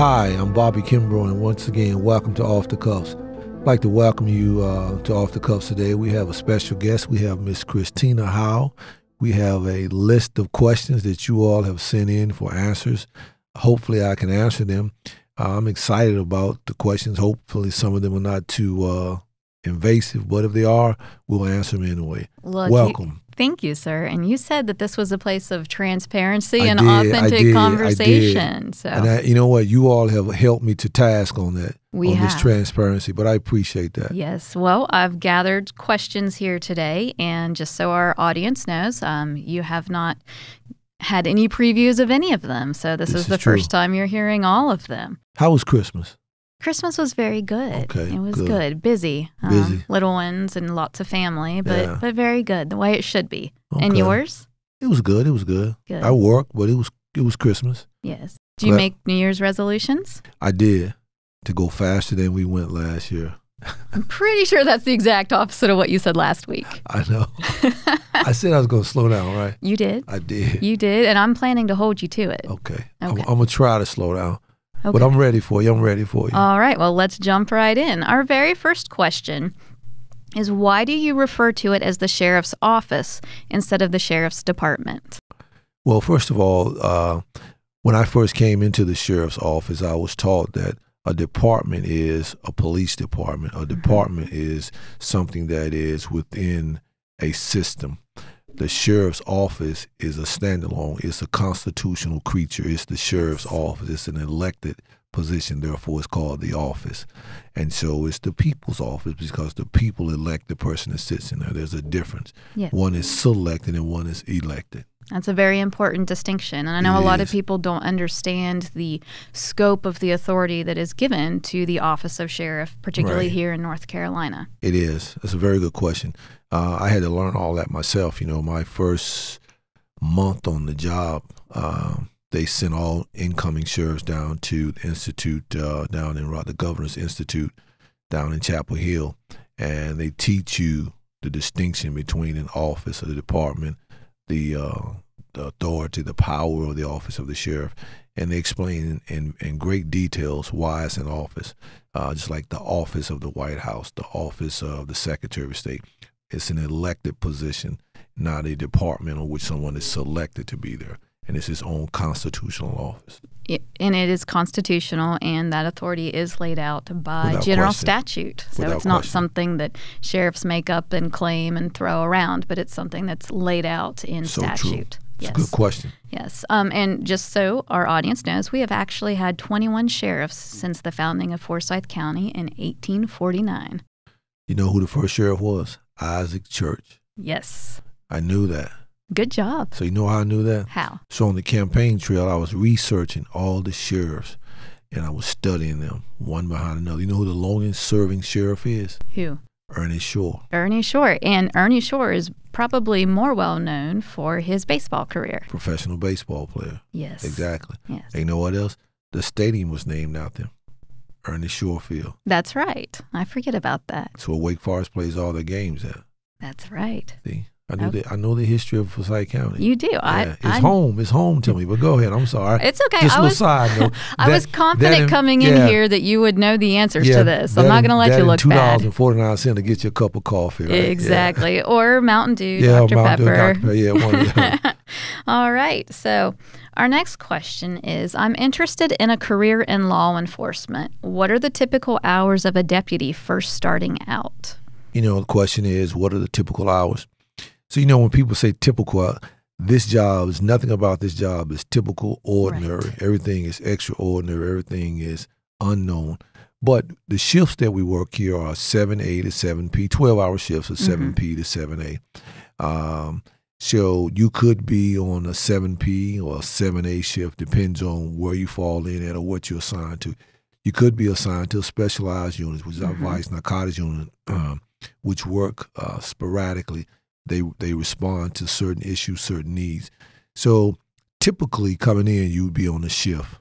Hi, I'm Bobby Kimbrough, and once again, welcome to Off the Cuffs. I'd like to welcome you uh, to Off the Cuffs today. We have a special guest. We have Miss Christina Howe. We have a list of questions that you all have sent in for answers. Hopefully, I can answer them. Uh, I'm excited about the questions. Hopefully, some of them are not too uh, invasive, but if they are, we'll answer them anyway. Look, Welcome thank you, sir. And you said that this was a place of transparency I and did, authentic did, conversation. So, and I, you know what? You all have helped me to task on that. We on have. this transparency, but I appreciate that. Yes. Well, I've gathered questions here today, and just so our audience knows, um, you have not had any previews of any of them. So this, this is, is the true. first time you're hearing all of them. How was Christmas? Christmas was very good. Okay, it was good, good. busy, uh, busy. little ones and lots of family, but yeah. but very good the way it should be. Okay. And yours? It was good. It was good. good. I worked, but it was it was Christmas. Yes. Do you but make New Year's resolutions? I did to go faster than we went last year. I'm pretty sure that's the exact opposite of what you said last week. I know. I said I was going to slow down, right? You did. I did. You did, and I'm planning to hold you to it. Okay. okay. I'm, I'm going to try to slow down. Okay. But I'm ready for you. I'm ready for you. All right. Well, let's jump right in. Our very first question is why do you refer to it as the sheriff's office instead of the sheriff's department? Well, first of all, uh, when I first came into the sheriff's office, I was taught that a department is a police department. A mm -hmm. department is something that is within a system the sheriff's office is a standalone. It's a constitutional creature. It's the sheriff's office. It's an elected position. Therefore, it's called the office. And so it's the people's office because the people elect the person that sits in there. There's a difference. One is selected and one is elected. That's a very important distinction. And I know it a lot is. of people don't understand the scope of the authority that is given to the office of sheriff, particularly right. here in North Carolina. It is. That's a very good question. Uh, I had to learn all that myself. You know, my first month on the job, uh, they sent all incoming sheriffs down to the institute uh, down in the governor's institute down in Chapel Hill, and they teach you the distinction between an office or the department the uh, the authority, the power of the office of the sheriff, and they explain in, in, in great details why it's an office, uh, just like the office of the White House, the office of the Secretary of State. It's an elected position, not a departmental which someone is selected to be there, and it's his own constitutional office and it is constitutional, and that authority is laid out by Without general question. statute. So Without it's not question. something that sheriffs make up and claim and throw around, but it's something that's laid out in so statute. True. Yes. Good question. Yes. Um, and just so our audience knows, we have actually had 21 sheriffs since the founding of Forsyth County in 1849. You know who the first sheriff was? Isaac Church. Yes. I knew that. Good job. So you know how I knew that? How? So on the campaign trail, I was researching all the sheriffs, and I was studying them one behind another. You know who the longest-serving sheriff is? Who? Ernie Shore. Ernie Shore. And Ernie Shore is probably more well known for his baseball career. Professional baseball player. Yes. Exactly. Yes. And you know what else? The stadium was named after him. Ernie Shore Field. That's right. I forget about that. So Wake Forest plays all their games at. That's right. See? I know okay. Oh. the I know the history of Forsyth County. You do. Yeah. I, it's I, home. It's home to me. But go ahead. I'm sorry. It's okay. Just I was, side note. I that, was confident in, coming in yeah. here that you would know the answers yeah, to this. I'm not going to let you look $2 and forty nine cents to get you a cup of coffee. Right? Exactly. Or Mountain Dew. Yeah, Dr. Mountain Pepper. Dew, Dr. Pepper. Yeah, one, All right. So our next question is: I'm interested in a career in law enforcement. What are the typical hours of a deputy first starting out? You know, the question is, what are the typical hours? So you know when people say typical, uh, this job is nothing about this job is typical, ordinary. Right. Everything is extraordinary. Everything is unknown. But the shifts that we work here are 7A to 7P, 12 hour shifts of mm-hmm. 7P to 7A. Um, so you could be on a 7P or a 7A shift, depends on where you fall in at or what you're assigned to. You could be assigned to specialized units, which mm-hmm. vice narcotics unit, um, which work uh, sporadically they they respond to certain issues, certain needs. So typically coming in, you would be on a shift.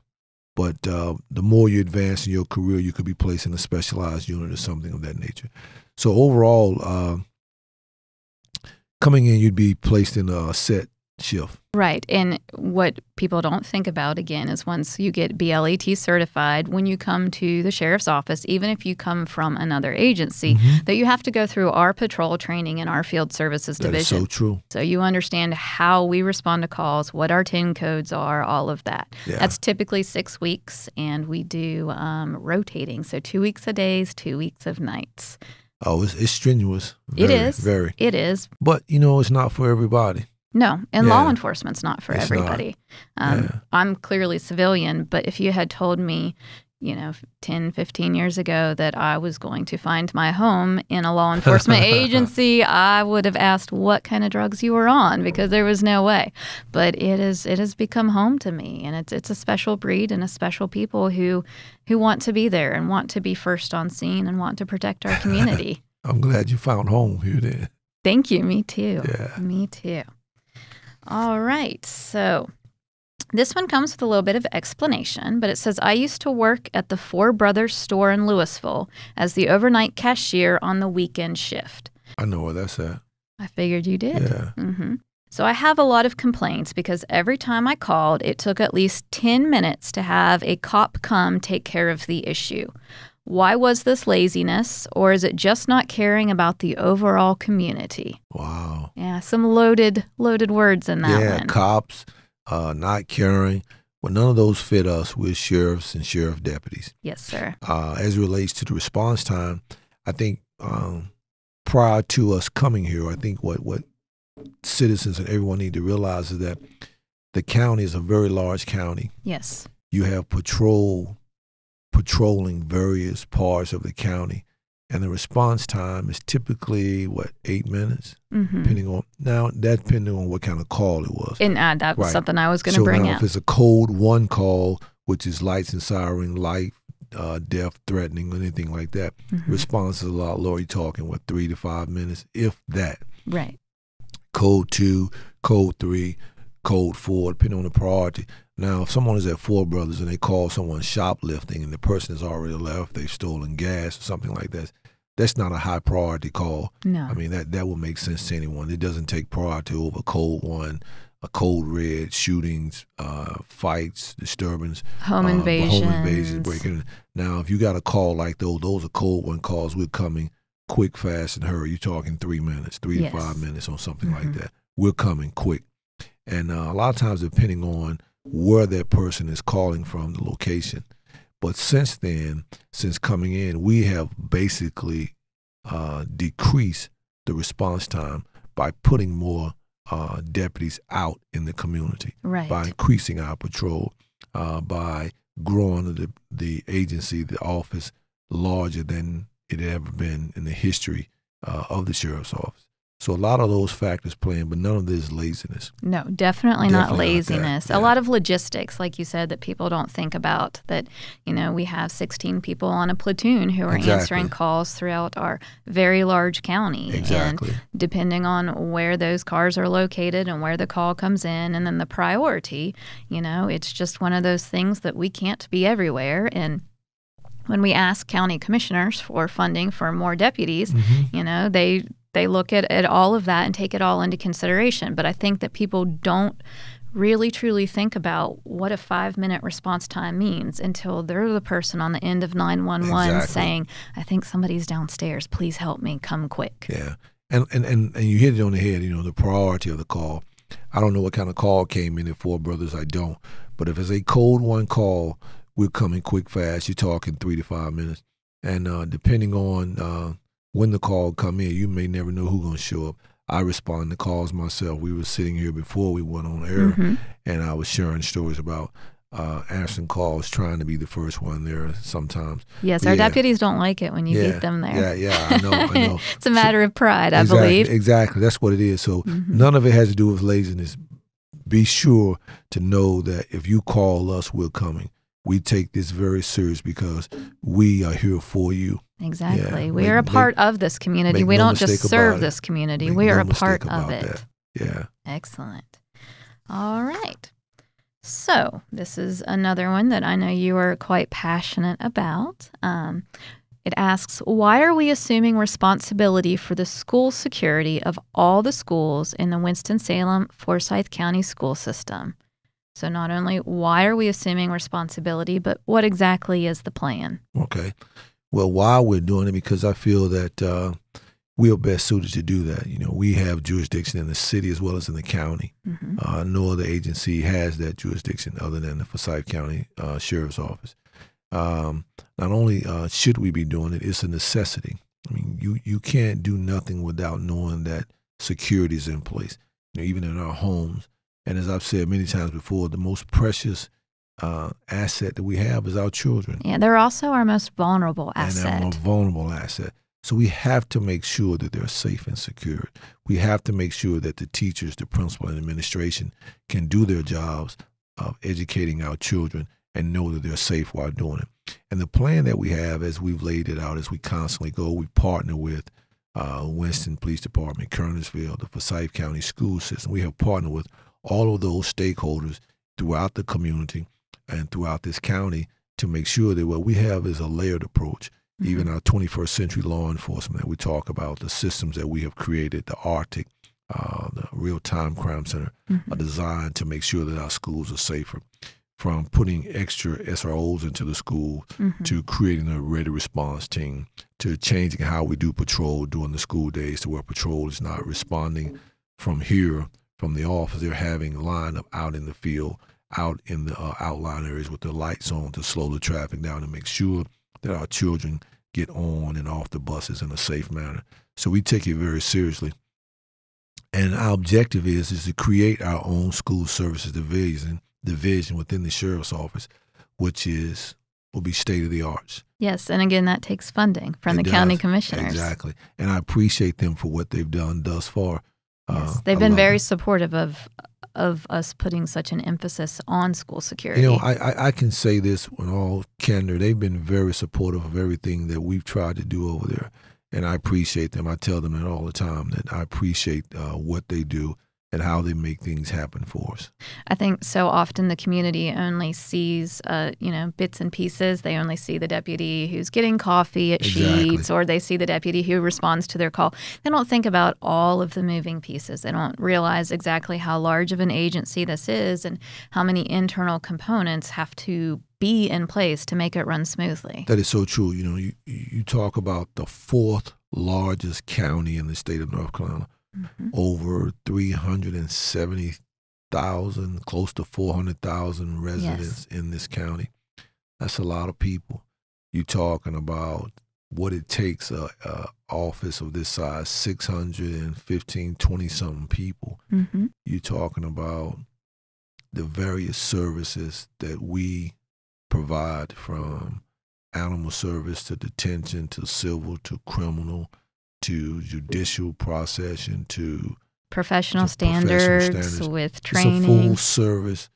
But uh, the more you advance in your career, you could be placed in a specialized unit or something of that nature. So overall, uh, coming in, you'd be placed in a set shift. Right. And what people don't think about again is once you get BLET certified, when you come to the sheriff's office, even if you come from another agency, mm -hmm. that you have to go through our patrol training in our field services that division. so true. So you understand how we respond to calls, what our 10 codes are, all of that. Yeah. That's typically six weeks, and we do um, rotating. So two weeks of days, two weeks of nights. Oh, it's, it's strenuous. Very, it is. Very. It is. But, you know, it's not for everybody. No, and yeah. law enforcement's not for it's everybody. Not. Um, yeah. I'm clearly civilian, but if you had told me, you know, 10, 15 years ago that I was going to find my home in a law enforcement agency, I would have asked what kind of drugs you were on because there was no way. But it is it has become home to me and it's it's a special breed and a special people who who want to be there and want to be first on scene and want to protect our community. I'm glad you found home here then. Thank you. Me too. Yeah. Me too. All right. So this one comes with a little bit of explanation, but it says I used to work at the Four Brothers store in Louisville as the overnight cashier on the weekend shift. I know where that's at. I figured you did. Yeah. Mm-hmm. So I have a lot of complaints because every time I called, it took at least 10 minutes to have a cop come take care of the issue. Why was this laziness, or is it just not caring about the overall community? Wow. Yeah, some loaded, loaded words in that yeah, one. cops, uh, not caring. Well, none of those fit us. with sheriffs and sheriff deputies. Yes, sir. Uh, as it relates to the response time, I think um, prior to us coming here, I think what, what citizens and everyone need to realize is that the county is a very large county. Yes. You have patrol patrolling various parts of the county, and the response time is typically what eight minutes, mm-hmm. depending on now that's depending on what kind of call it was. And uh, that was right. something I was going to so bring now, up. If it's a code one call, which is lights and siren, life, uh, death, threatening, anything like that, mm-hmm. response is a lot lower. You're talking what three to five minutes, if that. Right. Code two, code three code four, depending on the priority. Now, if someone is at Four Brothers and they call someone shoplifting and the person has already left, they've stolen gas or something like that, that's not a high priority call. No. I mean, that, that would make sense to anyone. It doesn't take priority over code one, a code red, shootings, uh, fights, disturbance, home uh, invasions. Home invasion breaking. Now, if you got a call like those, those are code one calls. We're coming quick, fast, and hurry. You're talking three minutes, three yes. to five minutes on something mm -hmm. like mm-hmm. that. We're coming quick and uh, a lot of times, depending on where that person is calling from, the location. But since then, since coming in, we have basically uh, decreased the response time by putting more uh, deputies out in the community, right. by increasing our patrol, uh, by growing the, the agency, the office, larger than it had ever been in the history uh, of the sheriff's office. So a lot of those factors playing, but none of this laziness. No, definitely, definitely not laziness. Not yeah. A lot of logistics, like you said, that people don't think about. That you know, we have 16 people on a platoon who are exactly. answering calls throughout our very large county. Exactly. And depending on where those cars are located and where the call comes in, and then the priority, you know, it's just one of those things that we can't be everywhere and when we ask county commissioners for funding for more deputies, mm -hmm. you know, they they look at, at all of that and take it all into consideration. But I think that people don't really truly think about what a five minute response time means until they're the person on the end of 911 exactly. saying, I think somebody's downstairs. Please help me. Come quick. Yeah. And, and, and, and you hit it on the head, you know, the priority of the call. I don't know what kind of call came in at Four Brothers. I don't. But if it's a cold one call, we're coming quick, fast. You're talking three to five minutes. And uh, depending on uh, when the call come in, you may never know who's gonna show up. I respond to calls myself. We were sitting here before we went on air, mm-hmm. and I was sharing stories about uh, answering calls, trying to be the first one there sometimes. Yes, but our yeah. deputies don't like it when you yeah, beat them there. Yeah, yeah, I know. I know. it's a matter so, of pride, I exactly, believe. Exactly, that's what it is. So mm-hmm. none of it has to do with laziness. Be sure to know that if you call us, we're coming we take this very serious because we are here for you. Exactly. Yeah, we make, are a part make, of this community. We no don't just serve this community. Make we no are a part of it. That. Yeah. Excellent. All right. So, this is another one that I know you are quite passionate about. Um, it asks Why are we assuming responsibility for the school security of all the schools in the Winston-Salem Forsyth County school system? So, not only why are we assuming responsibility, but what exactly is the plan? Okay. Well, why we're doing it, because I feel that uh, we are best suited to do that. You know, we have jurisdiction in the city as well as in the county. Mm-hmm. Uh, no other agency has that jurisdiction other than the Forsyth County uh, Sheriff's Office. Um, not only uh, should we be doing it, it's a necessity. I mean, you, you can't do nothing without knowing that security is in place. You know, even in our homes, and as I've said many times before, the most precious uh, asset that we have is our children. Yeah, they're also our most vulnerable asset. And our most vulnerable asset. So we have to make sure that they're safe and secure. We have to make sure that the teachers, the principal, and administration can do their jobs of educating our children and know that they're safe while doing it. And the plan that we have, as we've laid it out, as we constantly go, we partner with uh, Winston Police Department, Kernersville, the Forsyth County School System. We have partnered with all of those stakeholders throughout the community and throughout this county to make sure that what we have is a layered approach. Mm-hmm. Even our 21st century law enforcement that we talk about, the systems that we have created, the Arctic, uh, the Real Time Crime Center, mm-hmm. are designed to make sure that our schools are safer. From putting extra SROs into the school mm-hmm. to creating a ready response team to changing how we do patrol during the school days to where patrol is not responding mm-hmm. from here from the office. They're having line up out in the field, out in the uh, outline areas with the lights on to slow the traffic down and make sure that our children get on and off the buses in a safe manner. So we take it very seriously. And our objective is is to create our own school services division division within the sheriff's office, which is will be state of the arts. Yes, and again, that takes funding from it the does. county commissioners. Exactly, and I appreciate them for what they've done thus far. Yes, oh, they've been very supportive of of us putting such an emphasis on school security. You know, I, I, I can say this with all candor. They've been very supportive of everything that we've tried to do over there, and I appreciate them. I tell them that all the time that I appreciate uh, what they do at how they make things happen for us. I think so often the community only sees, uh, you know, bits and pieces. They only see the deputy who's getting coffee at exactly. Sheets, or they see the deputy who responds to their call. They don't think about all of the moving pieces. They don't realize exactly how large of an agency this is and how many internal components have to be in place to make it run smoothly. That is so true. You know, you, you talk about the fourth largest county in the state of North Carolina mm-hmm. over 370,000, close to 400,000 residents yes. in this county. That's a lot of people. You're talking about what it takes a, a office of this size 615 20 something people mm-hmm. you're talking about the various services that we provide from animal service to detention to civil to criminal to judicial process and to professional, standards, professional standards, with training. It's a full service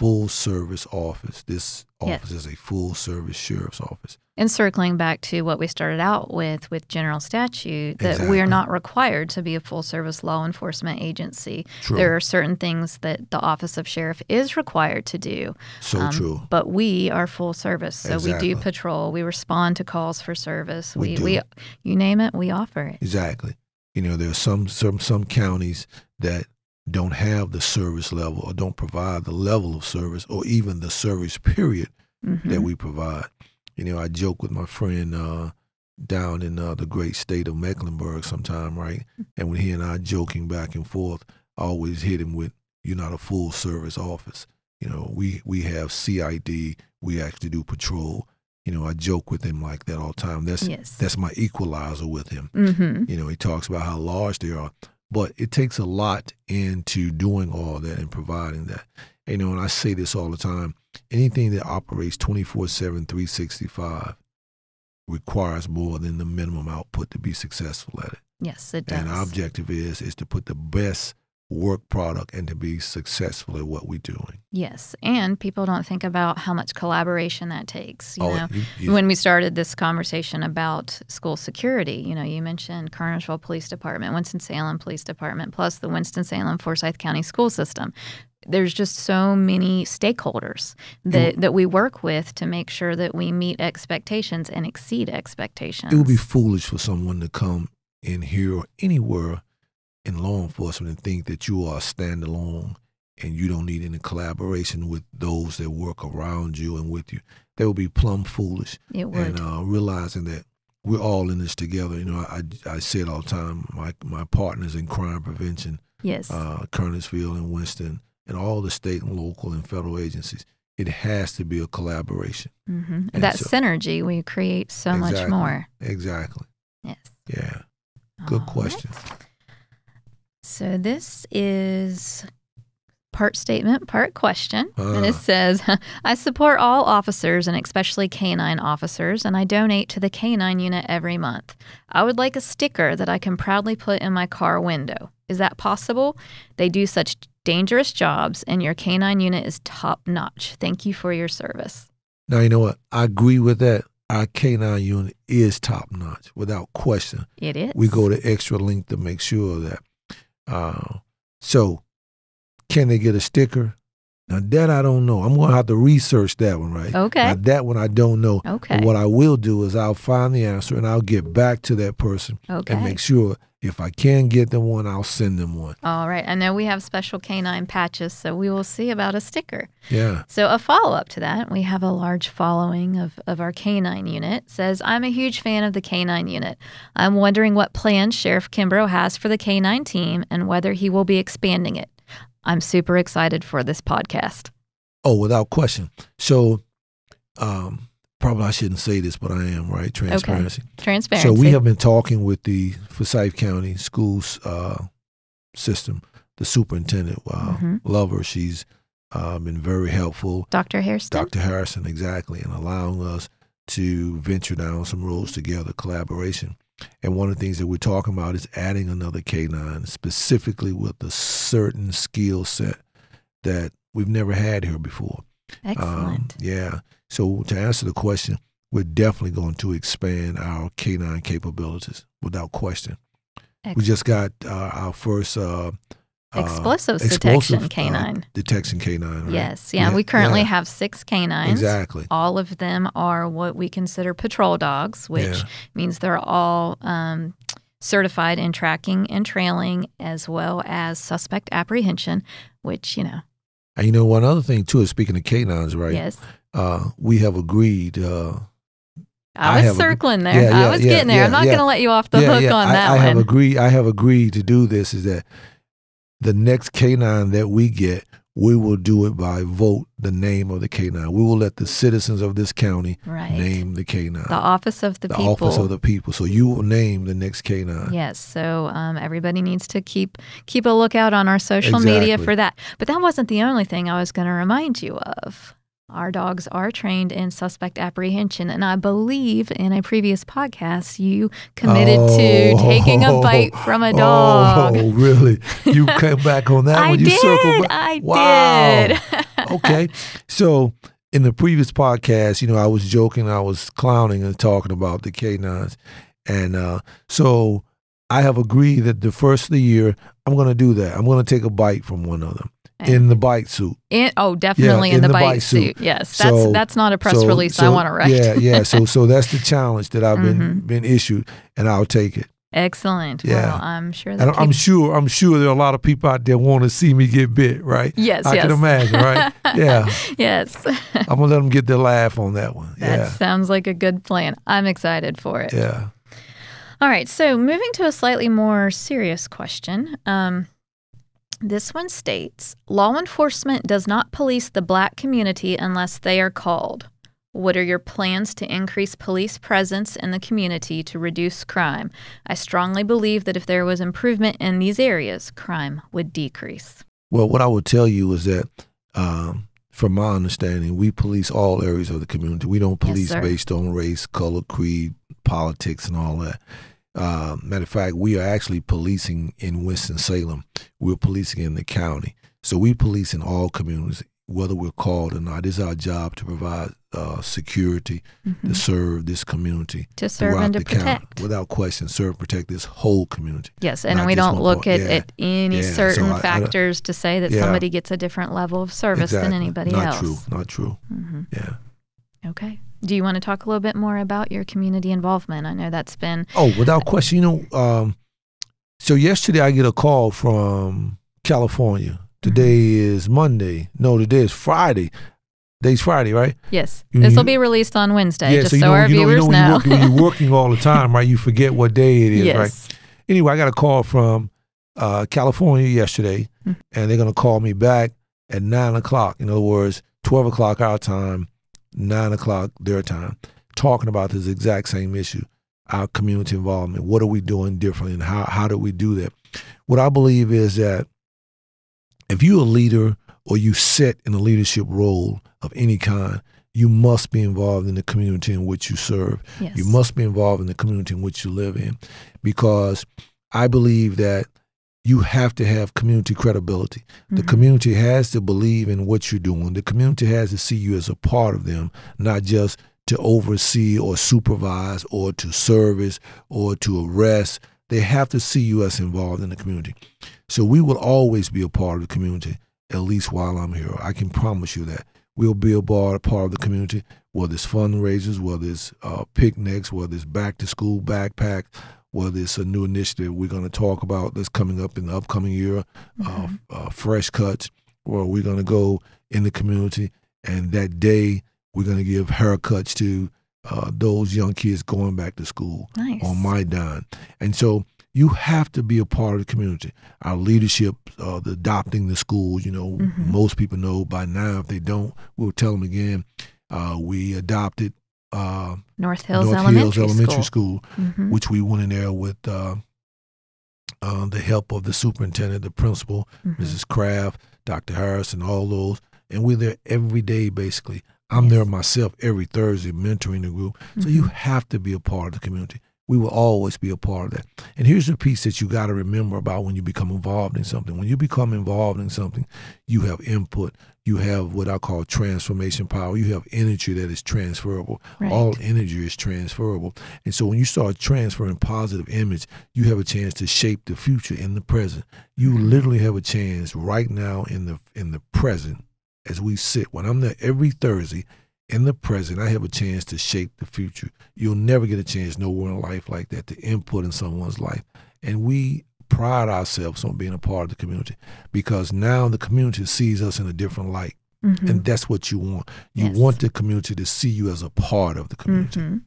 full service office. This office yes. is a full service sheriff's office. And circling back to what we started out with with general statute, that exactly. we are not required to be a full service law enforcement agency. True. There are certain things that the office of sheriff is required to do. So um, true. But we are full service. So exactly. we do patrol, we respond to calls for service. We, we, do. we you name it, we offer it. Exactly. You know, there are some some some counties that don't have the service level or don't provide the level of service or even the service period mm-hmm. that we provide. You know, I joke with my friend uh, down in uh, the great state of Mecklenburg sometime, right? And when he and I joking back and forth, I always hit him with, "You're not a full service office. You know, we we have CID. We actually do patrol." You know, I joke with him like that all the time. That's yes. that's my equalizer with him. Mm-hmm. You know, he talks about how large they are. But it takes a lot into doing all that and providing that. You know, and I say this all the time anything that operates 24 7, 365 requires more than the minimum output to be successful at it. Yes, it does. And our objective is is to put the best work product and to be successful at what we're doing. Yes, and people don't think about how much collaboration that takes. You oh, know, you, you, when we started this conversation about school security, you know, you mentioned Kernersville Police Department, Winston Salem Police Department, plus the Winston Salem Forsyth County School System. There's just so many stakeholders that, that we work with to make sure that we meet expectations and exceed expectations. It would be foolish for someone to come in here or anywhere in law enforcement and think that you are standalone and you don't need any collaboration with those that work around you and with you. They will be plumb foolish. It would. And uh, realizing that we're all in this together. You know, I, I say it all the time. My my partners in crime prevention, yes, uh, Kernersville and Winston, and all the state and local and federal agencies. It has to be a collaboration. Mm -hmm. That so, synergy we create so exactly, much more. Exactly. Yes. Yeah. Good all question. Right. So this is part statement, part question. Uh. And it ah. says, I support all officers and especially canine officers, and I donate to the canine unit every month. I would like a sticker that I can proudly put in my car window. Is that possible? They do such dangerous jobs, and your canine unit is top notch. Thank you for your service. Now, you know what? I agree with that. Our canine unit is top notch without question. It is. We go to extra length to make sure that uh, so, can they get a sticker? Now that I don't know. I'm gonna have to research that one, right? Okay. Now, that one I don't know. Okay. But what I will do is I'll find the answer and I'll get back to that person okay. and make sure if I can get them one, I'll send them one. All right. I know we have special canine patches, so we will see about a sticker. Yeah. So a follow up to that, we have a large following of, of our canine unit says, I'm a huge fan of the canine unit. I'm wondering what plans Sheriff Kimbrough has for the canine team and whether he will be expanding it. I'm super excited for this podcast. Oh, without question. So, um, probably I shouldn't say this, but I am, right? Transparency. Okay. Transparency. So, we have been talking with the Forsyth County schools uh, system, the superintendent. Wow. Mm-hmm. Love her. She's uh, been very helpful. Dr. Harrison. Dr. Harrison, exactly. And allowing us to venture down some roads together, collaboration. And one of the things that we're talking about is adding another canine, specifically with a certain skill set that we've never had here before. Um, Excellent. Um, yeah. So to answer the question, we're definitely going to expand our canine capabilities without question. Excellent. We just got uh, our first uh, uh, Explosives, explosive, detection uh, canine. Uh, detection canine. Right? Yes. Yeah, yeah, We currently yeah. have six canines. Exactly. All of them are what we consider patrol dogs, which yeah. means they're all um, certified in tracking and trailing, as well as suspect apprehension, which, you know. And you know, one other thing, too, is speaking of canines, right? Yes. Uh, we have agreed. Uh, I was I circling there. I was getting there. I'm not going to let you off the hook on I, that I one. have agreed. I have agreed to do this. Is that the next canine that we get, we will do it by vote the name of the canine. We will let the citizens of this county right. name the canine. The office of the, the people. The office of the people. So you will name the next canine. Yes. So um, everybody needs to keep keep a lookout on our social exactly. media for that. But that wasn't the only thing I was going to remind you of. Our dogs are trained in suspect apprehension. And I believe in a previous podcast, you committed oh, to taking a bite from a oh, dog. Oh, really? You came back on that I one? You did. Circled back? I wow. did. okay. So in the previous podcast, you know, I was joking, I was clowning and talking about the canines. And uh, so I have agreed that the first of the year, I'm going to do that. I'm going to take a bite from one of them in the bike suit. In, oh, definitely yeah, in, in, the, the bike, bike suit. suit. Yes, that's so, that's not a press so, release so, I want to write. yeah, yeah. So so that's the challenge that I've mm-hmm. been been issued, and I'll take it. Excellent. Yeah, well, I'm sure. That I'm sure. I'm sure there are a lot of people out there want to see me get bit, right? Yes. I yes. can imagine, right? yeah. yes. I'm gonna let them get their laugh on that one. That yeah. sounds like a good plan. I'm excited for it. Yeah. All right. So moving to a slightly more serious question. Um, this one states law enforcement does not police the black community unless they are called. What are your plans to increase police presence in the community to reduce crime? I strongly believe that if there was improvement in these areas, crime would decrease. Well, what I would tell you is that, um, from my understanding, we police all areas of the community. We don't police yes, based on race, color, creed, politics, and all that. Uh, matter of fact, we are actually policing in Winston-Salem. We're policing in the county. So we police in all communities, whether we're called or not. It's our job to provide uh, security, mm-hmm. to serve this community. To serve and to protect. County, without question, serve and protect this whole community. Yes, and we don't look at, yeah. at, any yeah. certain so I, factors I, I, to say that yeah. somebody gets a different level of service exactly. than anybody not else. Not true, not true. Mm-hmm. Yeah. Okay. Do you want to talk a little bit more about your community involvement? I know that's been. Oh, without question. You know, um, so yesterday I get a call from California. Today mm -hmm. is Monday. No, today is Friday. Today's Friday, right? Yes. You, this will be released on Wednesday, yeah, just so, you know, so our you know, viewers you know, You're, working, you're working all the time, right? You forget what day it is, yes. right? Anyway, I got a call from uh, California yesterday, mm -hmm. and they're going to call me back at 9 o'clock. In other words, 12 o'clock our time nine o'clock their time, talking about this exact same issue, our community involvement. What are we doing differently and how, how do we do that? What I believe is that if you're a leader or you sit in a leadership role of any kind, you must be involved in the community in which you serve. Yes. You must be involved in the community in which you live in because I believe that you have to have community credibility. Mm-hmm. The community has to believe in what you're doing. The community has to see you as a part of them, not just to oversee or supervise or to service or to arrest. They have to see you as involved in the community. So we will always be a part of the community, at least while I'm here. I can promise you that. We'll be a part, of the community, whether it's fundraisers, whether it's uh, picnics, whether it's back to school backpacks, whether it's a new initiative we're going to talk about that's coming up in the upcoming year, uh, mm-hmm. uh, uh, fresh cuts, where we're going to go in the community and that day we're going to give haircuts to uh, those young kids going back to school nice. on my dime. And so you have to be a part of the community. Our leadership, uh, the adopting the schools, you know, mm-hmm. most people know by now. If they don't, we'll tell them again. Uh, we adopted uh, North Hills North Elementary, Hills Elementary School, School mm-hmm. which we went in there with uh, uh, the help of the superintendent, the principal, mm-hmm. Mrs. Kraft, Dr. Harris, and all those. And we're there every day, basically. I'm yes. there myself every Thursday mentoring the group. So mm-hmm. you have to be a part of the community we will always be a part of that. And here's the piece that you got to remember about when you become involved in something. When you become involved in something, you have input. You have what I call transformation power. You have energy that is transferable. Right. All energy is transferable. And so when you start transferring positive image, you have a chance to shape the future in the present. You mm-hmm. literally have a chance right now in the in the present as we sit. When I'm there every Thursday, in the present, I have a chance to shape the future. You'll never get a chance nowhere in life like that to input in someone's life. And we pride ourselves on being a part of the community because now the community sees us in a different light. Mm -hmm. And that's what you want. You yes. want the community to see you as a part of the community. Mm -hmm.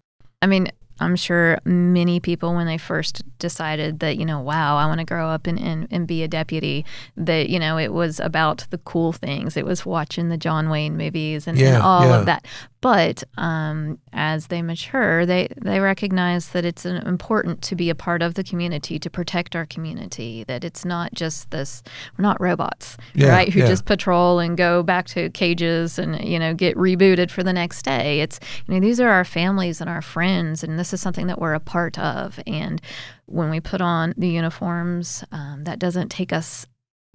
I mean, I'm sure many people, when they first decided that, you know, wow, I want to grow up and, and, and be a deputy, that, you know, it was about the cool things. It was watching the John Wayne movies and, yeah, and all yeah. of that. But um, as they mature, they, they recognize that it's an, uh, important to be a part of the community, to protect our community, that it's not just this, we're not robots, yeah, right, who yeah. just patrol and go back to cages and, you know, get rebooted for the next day. It's, you know, these are our families and our friends, and this is something that we're a part of. And when we put on the uniforms, um, that doesn't take us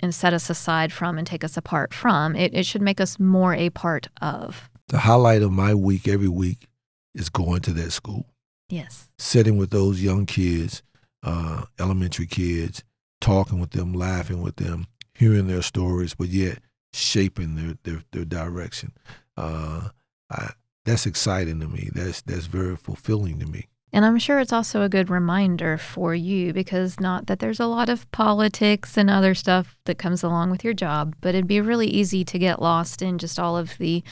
and set us aside from and take us apart from. It, it should make us more a part of the highlight of my week every week is going to that school. Yes. Sitting with those young kids, uh, elementary kids, talking with them, laughing with them, hearing their stories, but yet shaping their their, their direction. Uh, I, that's exciting to me. That's that's very fulfilling to me. And I'm sure it's also a good reminder for you because not that there's a lot of politics and other stuff that comes along with your job, but it'd be really easy to get lost in just all of the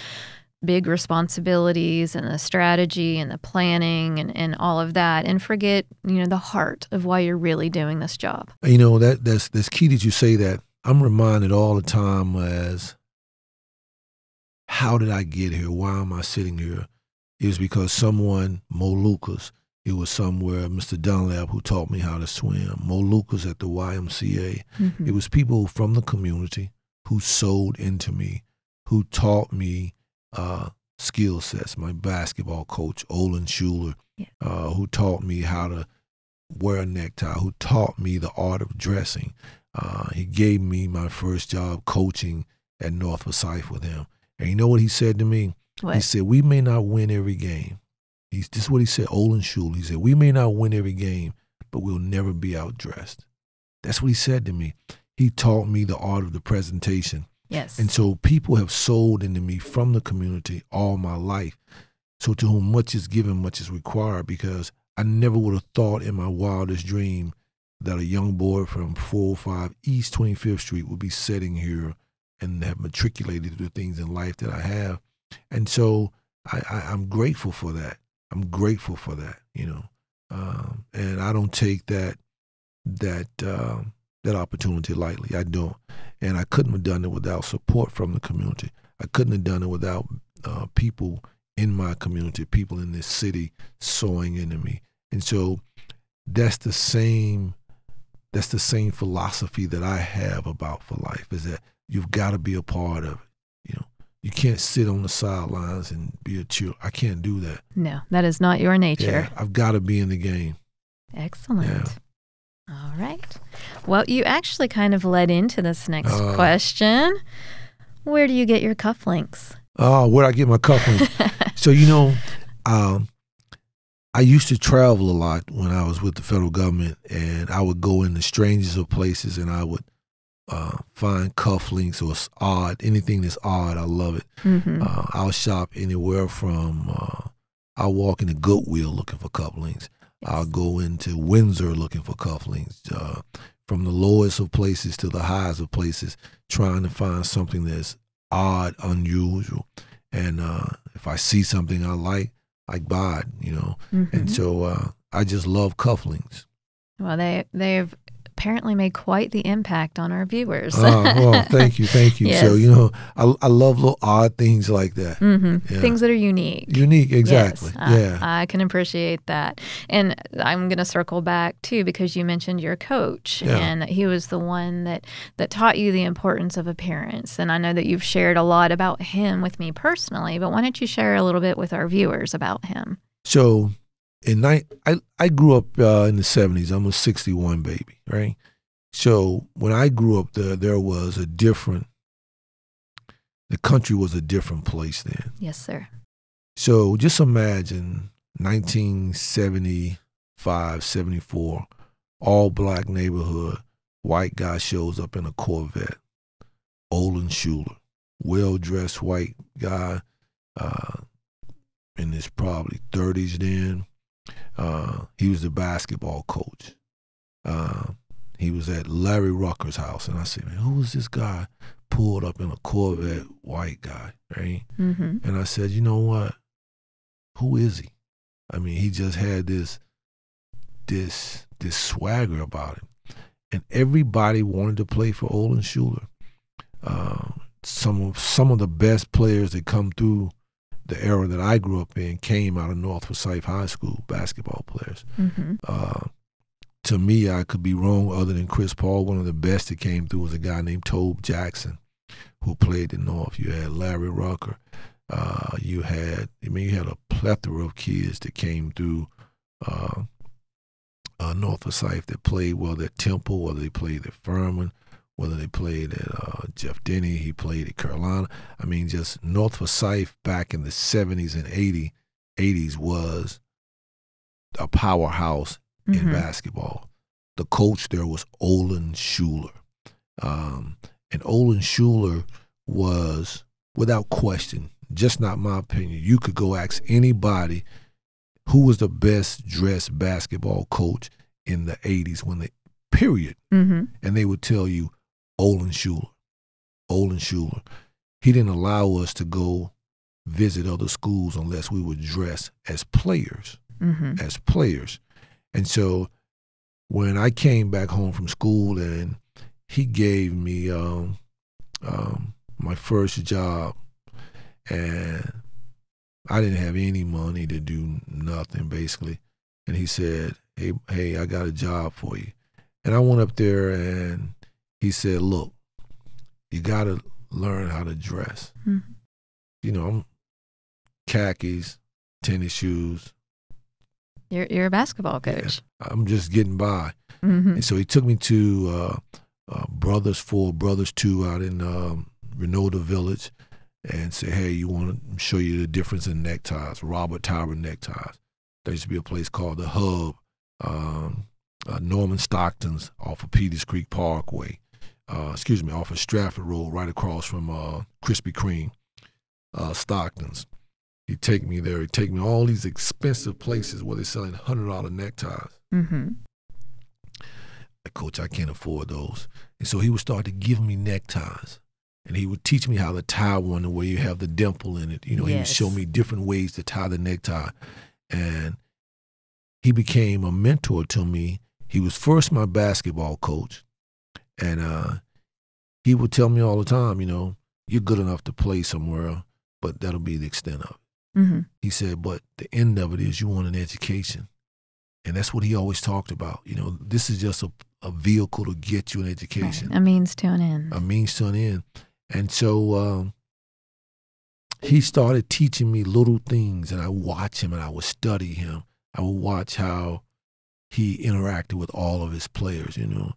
big responsibilities and the strategy and the planning and, and all of that and forget you know the heart of why you're really doing this job uh, you know that that's that's key that you say that i'm reminded all the time as how did i get here why am i sitting here? was because someone mo lucas it was somewhere mr dunlap who taught me how to swim mo lucas at the ymca mm -hmm. it was people from the community who sold into me who taught me uh, skill sets. My basketball coach, Olin Schuler, yeah. uh, who taught me how to wear a necktie, who taught me the art of dressing. Uh, he gave me my first job coaching at North Forsyth with him. And you know what he said to me? What? He said, We may not win every game. He's, this is what he said, Olin Schuler. He said, We may not win every game, but we'll never be outdressed. That's what he said to me. He taught me the art of the presentation. Yes. And so people have sold into me from the community all my life. So to whom much is given, much is required because I never would have thought in my wildest dream that a young boy from 405 East 25th Street would be sitting here and have matriculated the things in life that I have. And so I, I, am grateful for that. I'm grateful for that, you know. Um, and I don't take that that um, that opportunity lightly. I don't. And I couldn't have done it without support from the community. I couldn't have done it without uh, people in my community, people in this city sewing into me. And so that's the same that's the same philosophy that I have about for life is that you've got to be a part of it. You know, you can't sit on the sidelines and be a cheer. I can't do that. No, that is not your nature. Yeah, I've got to be in the game. Excellent. Yeah. All right. Well, you actually kind of led into this next uh, question. Where do you get your cufflinks? Oh, ah, where I get my cufflinks? so you know, um, I used to travel a lot when I was with the federal government, and I would go in the strangest of places, and I would uh, find cufflinks or odd anything that's odd. I love it. Mm-hmm. Uh, I'll shop anywhere from. Uh, I'll walk into Goodwill looking for cufflinks. Yes. I'll go into Windsor looking for cufflinks. Uh, from the lowest of places to the highest of places, trying to find something that's odd, unusual. And uh, if I see something I like, I buy it, you know. Mm -hmm. And mm-hmm. so uh, I just love cufflinks. Well, they they've apparently made quite the impact on our viewers. Uh, oh, thank you, thank you. Yes. So you know, I, I love little odd things like that. Mm-hmm. Yeah. Things that are unique. Unique, exactly. Yes, yeah, I, can appreciate that. And I'm going to circle back too because you mentioned your coach yeah. and he was the one that that taught you the importance of appearance. And I know that you've shared a lot about him with me personally, but why don't you share a little bit with our viewers about him? So in I, I, I grew up uh, in the 70s i'm a 61 baby right so when i grew up there there was a different the country was a different place then yes sir so just imagine 1975 74 all black neighborhood white guy shows up in a corvette olin schuler well dressed white guy uh, in his probably 30s then uh, he was the basketball coach. Uh, he was at Larry Rucker's house, and I said, "Man, who is this guy pulled up in a Corvette, white guy?" Right? Mm -hmm. And I said, "You know what? Who is he? I mean, he just had this, this, this swagger about him, and everybody wanted to play for Olin Schuler. Uh, some of some of the best players that come through the era that I grew up in came out of North Forsyth High School basketball players. Mm -hmm. uh, to me, I could be wrong. Other than Chris Paul, one of the best that came through was a guy named Tobe Jackson, who played in North. You had Larry Rucker. Uh, you had, I mean, you had a plethora of kids that came through uh, uh, North Forsyth that played whether at Temple, whether they played at Furman, whether they played at uh, Jeff Denny, he played at Carolina. I mean, just North Forsyth back in the 70s and 80, 80s was a powerhouse mm-hmm. in basketball. The coach there was Olin Schuler. Um, and Olin Schuler was, without question, just not my opinion. You could go ask anybody who was the best dressed basketball coach in the 80s when the period. Mm-hmm. And they would tell you Olin Schuler. Olin Schuler. He didn't allow us to go visit other schools unless we were dressed as players. Mm-hmm. As players. And so when I came back home from school and he gave me um, um, my first job and I didn't have any money to do nothing basically. And he said, Hey, hey, I got a job for you. And I went up there and he said, Look, you got to learn how to dress. Mm-hmm. You know, khakis, tennis shoes. You're, you're a basketball coach. Yeah, I'm just getting by. Mm-hmm. And so he took me to uh, uh, Brothers 4, Brothers 2 out in um, Village and said, Hey, you want to show you the difference in neckties, Robert Tyra neckties. There used to be a place called The Hub, um, uh, Norman Stockton's off of Peters Creek Parkway uh, excuse me, off of Stratford Road, right across from uh, Krispy Kreme, uh, Stockton's. He'd take me there. He'd take me all these expensive places where they're selling hundred dollar neckties. Mm-hmm. Like, Coach, I can't afford those. And so he would start to give me neckties, and he would teach me how to tie one, and where you have the dimple in it. You know, yes. he would show me different ways to tie the necktie, and he became a mentor to me. He was first my basketball coach. And uh, he would tell me all the time, you know, you're good enough to play somewhere, but that'll be the extent of it. Mm-hmm. He said, but the end of it is you want an education. And that's what he always talked about. You know, this is just a, a vehicle to get you an education. Right. A means to an end. A means to an end. And so um, he started teaching me little things, and I watch him and I would study him. I would watch how he interacted with all of his players, you know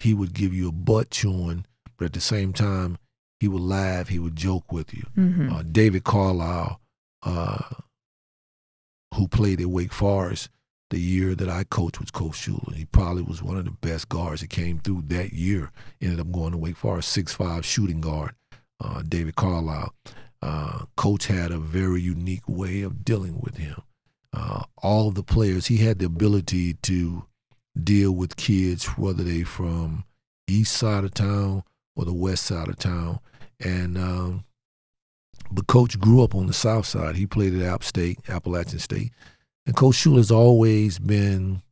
he would give you a butt chewing, but at the same time, he would laugh, he would joke with you. Mm -hmm. uh, David Carlisle, uh, who played at Wake Forest the year that I coached with Coach Shula, he probably was one of the best guards that came through that year. Ended up going to Wake Forest, six five shooting guard, uh, David Carlisle. Uh, Coach had a very unique way of dealing with him. Uh, all of the players, he had the ability to deal with kids, whether they from east side of town or the west side of town. And um, but Coach grew up on the south side. He played at App State, Appalachian State, and Coach Shula's always been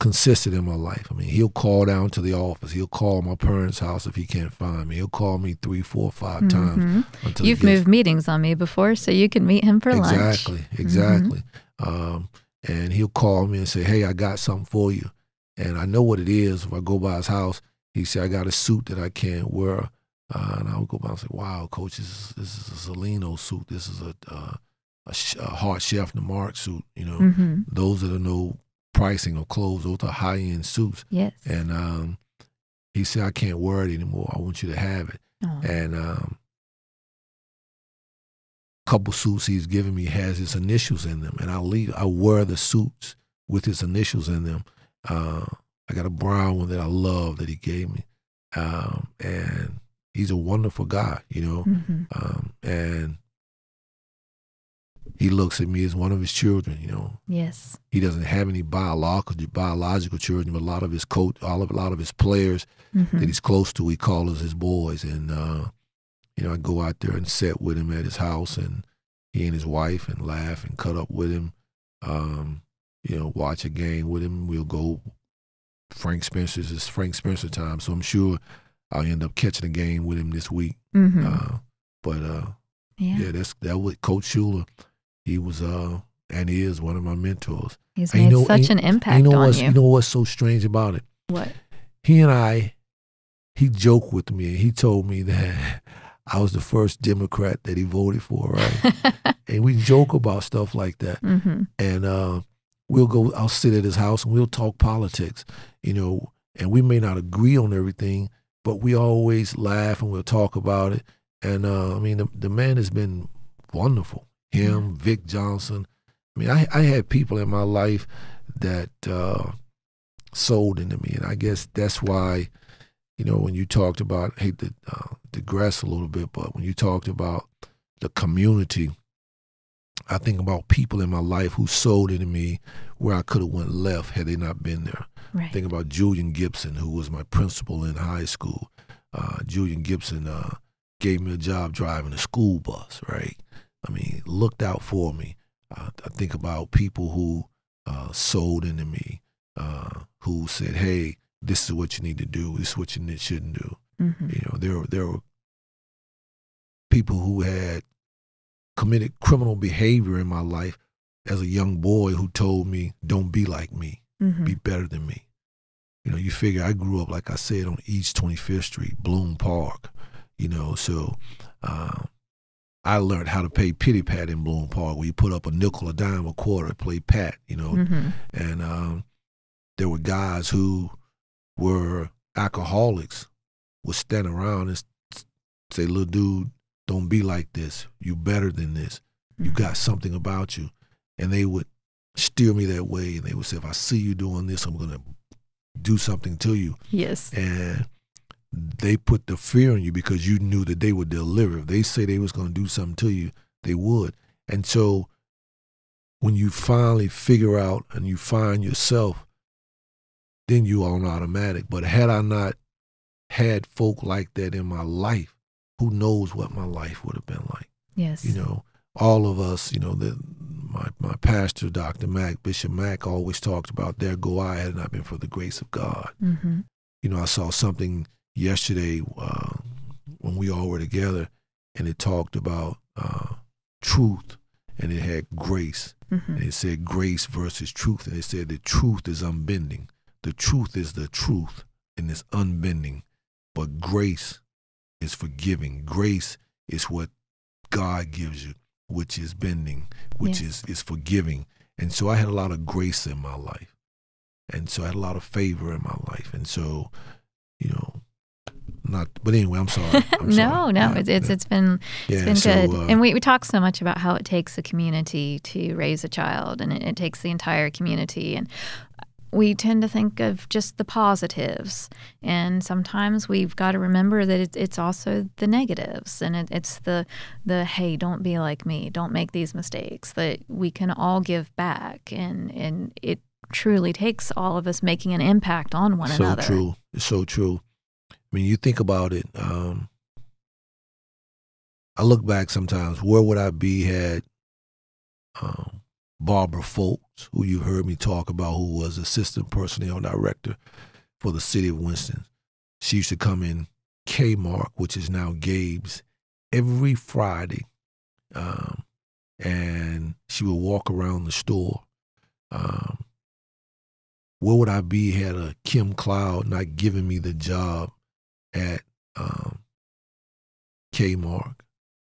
consistent in my life. I mean, he'll call down to the office. He'll call my parents' house if he can't find me. He'll call me three, four, five mm-hmm. times. Until You've moved meetings on me before, so you can meet him for exactly, lunch. Exactly, mm-hmm. exactly. Mm-hmm. Um, and he'll call me and say, "Hey, I got something for you," and I know what it is. If I go by his house, he say, "I got a suit that I can't wear," uh, and I would go by and say, "Wow, coach, this is, this is a Salino suit. This is a uh, a, a hard chef the mark suit. You know, mm -hmm. those are the no pricing of clothes. Those are high end suits. Yes, and um, he said, "I can't wear it anymore. I want you to have it," Aww. and um, couple suits he's given me has his initials in them, and I leave. I wear the suits with his initials in them. Uh, I got a brown one that I love that he gave me, um, and he's a wonderful guy, you know. Mm-hmm. Um, and he looks at me as one of his children, you know. Yes. He doesn't have any biological biological children, but a lot of his coach, all of a lot of his players mm-hmm. that he's close to, he calls his boys, and uh, you know, I go out there and sit with him at his house and he and his wife and laugh and cut up with him. Um, you know, watch a game with him. We'll go Frank Spencer's is Frank Spencer time. So I'm sure I'll end up catching a game with him this week. Mm -hmm. uh, but uh, yeah. yeah. that's that with Coach Schuler. He was uh and he is one of my mentors. He's and made you know, such and, an impact you know on you. You know what's so strange about it? What? He and I, he joked with me and he told me that I was the first Democrat that he voted for, right? and we joke about stuff like that. Mm-hmm. And uh, we'll go, I'll sit at his house and we'll talk politics, you know, and we may not agree on everything, but we always laugh and we'll talk about it. And uh, I mean, the, the, man has been wonderful. Him, Vic Johnson. I mean, I, I had people in my life that uh, sold into me. And I guess that's why you know, when you talked about, I hate to uh, digress a little bit, but when you talked about the community, I think about people in my life who sold into me where I could have went left had they not been there. Right. Think about Julian Gibson, who was my principal in high school. Uh, Julian Gibson uh, gave me a job driving a school bus, right? I mean, looked out for me. I think about people who uh, sold into me, uh, who said, hey, this is what you need to do. This is what you shouldn't do. Mm-hmm. You know, there were, there were people who had committed criminal behavior in my life as a young boy who told me, "Don't be like me. Mm-hmm. Be better than me." You know, you figure I grew up like I said on East 25th Street, Bloom Park. You know, so um, I learned how to play pity pat in Bloom Park, where you put up a nickel, a dime, a quarter, play pat. You know, mm-hmm. and um, there were guys who where alcoholics would stand around and say, little dude, don't be like this. You better than this. You mm-hmm. got something about you. And they would steer me that way. And they would say, if I see you doing this, I'm going to do something to you. Yes. And they put the fear in you because you knew that they would deliver. If they say they was going to do something to you, they would. And so when you finally figure out and you find yourself then you on automatic. But had I not had folk like that in my life, who knows what my life would have been like? Yes. You know, all of us, you know, the, my, my pastor, Dr. Mack, Bishop Mack, always talked about there go I had not been for the grace of God. Mm-hmm. You know, I saw something yesterday uh, when we all were together, and it talked about uh, truth and it had grace. Mm-hmm. And it said grace versus truth. And it said that truth is unbending. The truth is the truth and it's unbending, but grace is forgiving. Grace is what God gives you, which is bending, which yeah. is, is forgiving. And so I had a lot of grace in my life. And so I had a lot of favor in my life. And so, you know, not but anyway i'm sorry I'm no sorry. no yeah, it's it's, it's been been so, good uh, and we, we talk so much about how it takes a community to raise a child and it, it takes the entire community and we tend to think of just the positives. And sometimes we've got to remember that it, it's also the negatives. And it, it's the, the, hey, don't be like me, don't make these mistakes, that we can all give back. And, and it truly takes all of us making an impact on one so another. So true. It's so true. I mean, you think about it. Um, I look back sometimes, where would I be had um, Barbara Folks, who you heard me talk about, who was assistant personnel director for the city of Winston. She used to come in Kmart, which is now Gabe's, every Friday. Um, and she would walk around the store. Um, where would I be had a Kim Cloud not given me the job at um, Kmark?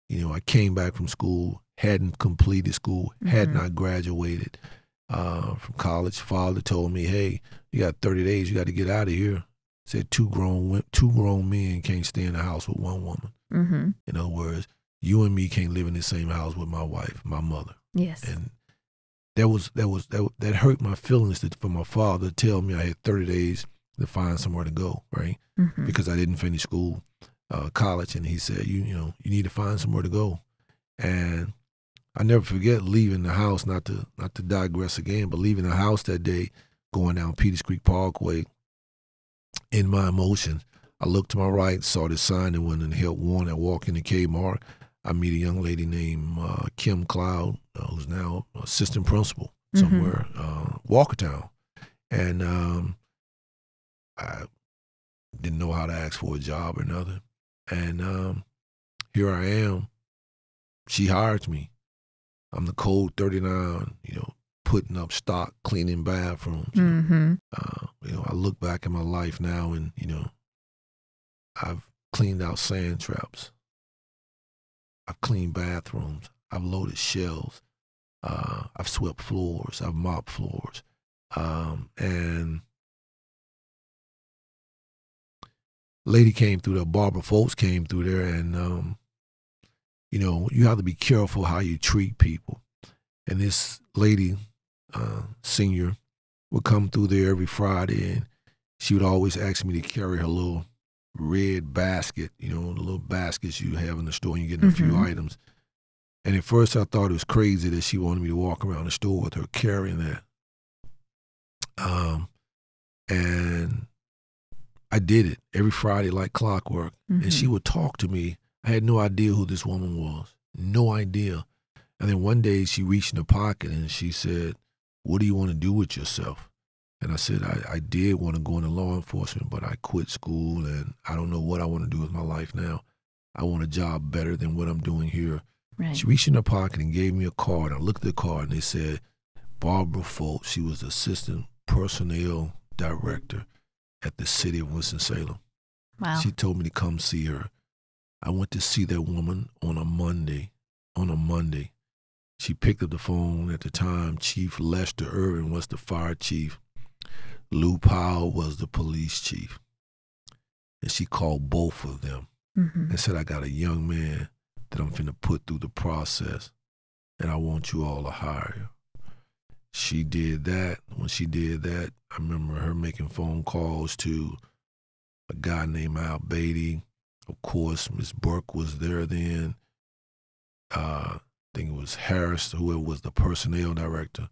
You know, I came back from school hadn't completed school, mm-hmm. had not graduated uh, from college. Father told me, "Hey, you got 30 days. You got to get out of here." Said two grown two grown men can't stay in the house with one woman. Mm-hmm. In other words, you and me can't live in the same house with my wife, my mother. Yes. And that was that was that that hurt my feelings that for my father to tell me I had 30 days to find somewhere to go, right? Mm-hmm. Because I didn't finish school, uh, college, and he said, you you know, you need to find somewhere to go. And I never forget leaving the house, not to not to digress again, but leaving the house that day, going down Peters Creek Parkway. In my emotions, I looked to my right, saw this sign that went and helped warn and walk into Kmart. I meet a young lady named uh, Kim Cloud, uh, who's now assistant principal mm-hmm. somewhere, mm-hmm. uh, Walkertown, and um, I didn't know how to ask for a job or nothing. And um, here I am. She hired me I'm the cold 39, you know, putting up stock, cleaning bathrooms. Mm-hmm. Uh, you know, I look back in my life now and, you know, I've cleaned out sand traps. I've cleaned bathrooms. I've loaded shelves. Uh, I've swept floors. I've mopped floors. Um, and lady came through there, Barbara Folks came through there, and um, you know, you have to be careful how you treat people. And this lady, uh, senior, would come through there every Friday, and she would always ask me to carry her little red basket, you know, the little baskets you have in the store, and you get mm -hmm. a few mm-hmm. items. And at first, I thought it was crazy that she wanted me to walk around the store with her carrying that. Um, and I did it every Friday like clockwork. Mm -hmm. And she mm-hmm. would talk to me I had no idea who this woman was. No idea. And then one day she reached in her pocket and she said, What do you want to do with yourself? And I said, I, I did want to go into law enforcement, but I quit school and I don't know what I want to do with my life now. I want a job better than what I'm doing here. Right. She reached in her pocket and gave me a card. I looked at the card and they said, Barbara Folt. She was assistant personnel director at the city of Winston-Salem. Wow. She told me to come see her. I went to see that woman on a Monday. On a Monday. She picked up the phone at the time. Chief Lester Irvin was the fire chief. Lou Powell was the police chief. And she called both of them mm -hmm. and said, I got a young man that I'm finna put through the process and I want you all to hire him. She did that. When she did that, I remember her making phone calls to a guy named Al Beatty, of course, Miss Burke was there then. Uh, I think it was Harris, whoever was the personnel director.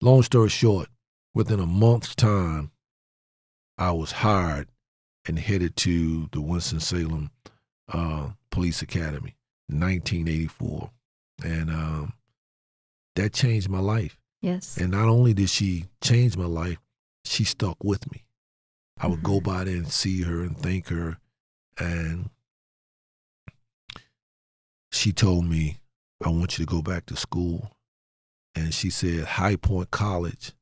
Long story short, within a month's time, I was hired and headed to the Winston-Salem uh, Police Academy, 1984. And um, that changed my life. Yes. And not only did she change my life, she stuck with me. I would mm -hmm. go mm-hmm. by there and see her and thank her and she told me, I want you to go back to school. And she said, High Point College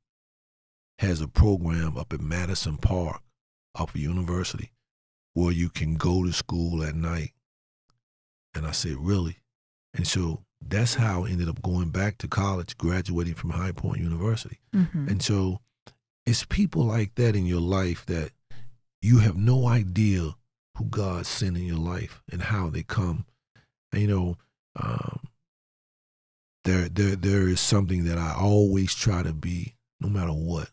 has a program up at Madison Park, up at university, where you can go to school at night. And I said, Really? And so that's how I ended up going back to college, graduating from High Point University. Mm-hmm. And so it's people like that in your life that you have no idea who God sent in your life and how they come. And, you know, um, there, there, there is something that I always try to be, no matter what,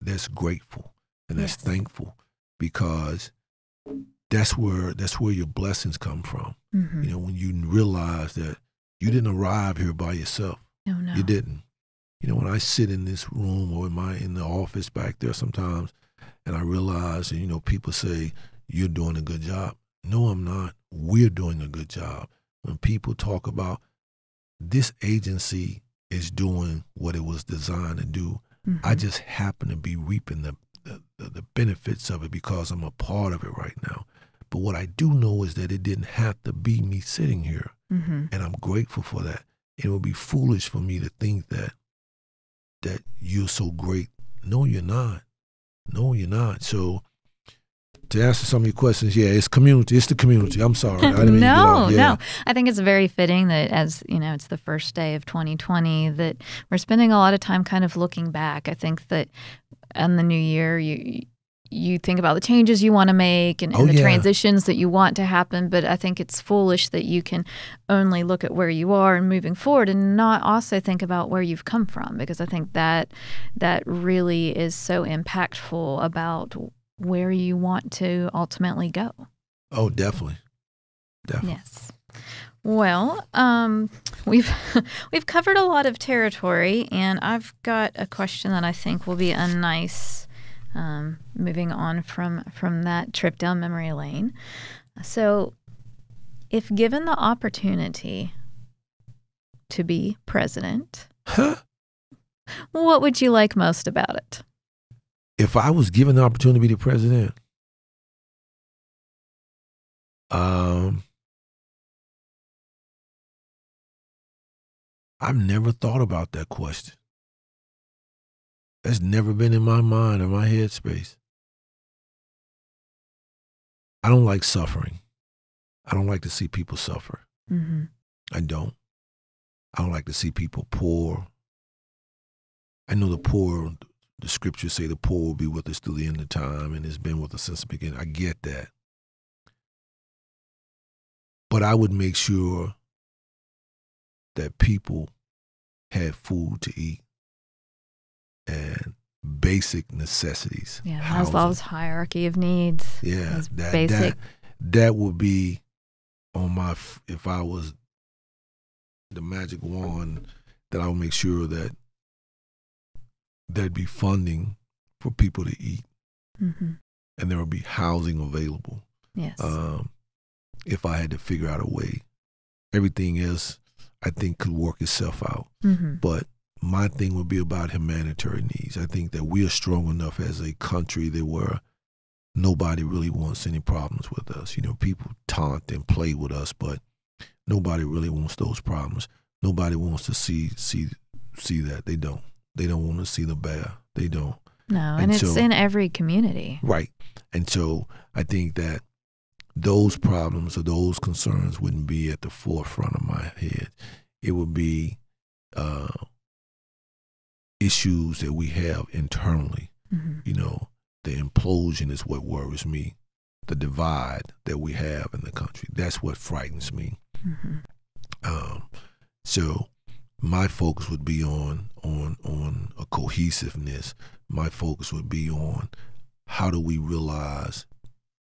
that's grateful and that's yes. thankful because that's where that's where your blessings come from. Mm -hmm. You mm-hmm. know, when you realize that you didn't arrive here by yourself. No, no. You didn't. You know, when I sit in this room or in my in the office back there sometimes and I realize and you know, people say, you're doing a good job. No, I'm not. We're doing a good job. When people talk about this agency is doing what it was designed to do, mm -hmm. I mm-hmm. just happen to be reaping the, the, the benefits of it because I'm a part of it right now. But what I do know is that it didn't have to be me sitting here. Mm -hmm. And I'm grateful for that. It would be foolish for me to think that that you're so great. No, you're not. No, you're not. So to answer some of your questions, yeah, it's community. It's the community. I'm sorry. I didn't no, yeah. no. I think it's very fitting that as you know, it's the first day of 2020 that we're spending a lot of time kind of looking back. I think that in the new year, you you think about the changes you want to make and, and oh, the yeah. transitions that you want to happen. But I think it's foolish that you can only look at where you are and moving forward and not also think about where you've come from because I think that that really is so impactful about where you want to ultimately go. Oh, definitely. Definitely. Yes. Well, um, we've we've covered a lot of territory, and I've got a question that I think will be a nice um, moving on from from that trip down memory lane. So, if given the opportunity to be president, huh? what would you like most about it? if I was given the opportunity to be the president, um, I've never thought about that question. That's never been in my mind or my headspace. I don't like suffering. I don't like to see people suffer. Mm -hmm. I don't. I don't like to see people poor. I know the poor the scriptures say the poor will be with us through the end of time and it has been with us since the beginning. I get that. But I would make sure that people had food to eat and basic necessities. Yeah, housing. Maslow's hierarchy of needs. Yeah, that, basic. That, that would be on my, if I was the magic wand, that I would make sure that there'd be funding for people to eat, mm-hmm. and there would be housing available. Yes. Um, if I had to figure out a way, everything else I think could work itself out. Mm-hmm. But my thing would be about humanitarian needs. I think that we are strong enough as a country that we're nobody really wants any problems with us. You know, people taunt and play with us, but nobody really wants those problems. Nobody wants to see see see that they don't. They don't want to see the bear. They don't. No, and, and it's so, in every community. Right. And so I think that those problems or those concerns wouldn't be at the forefront of my head. It would be uh, issues that we have internally. Mm -hmm. You know, the implosion is what worries me. The divide that we have in the country that's what frightens me. Mm -hmm. um, so my focus would be on on on a cohesiveness. My focus would be on how do we realize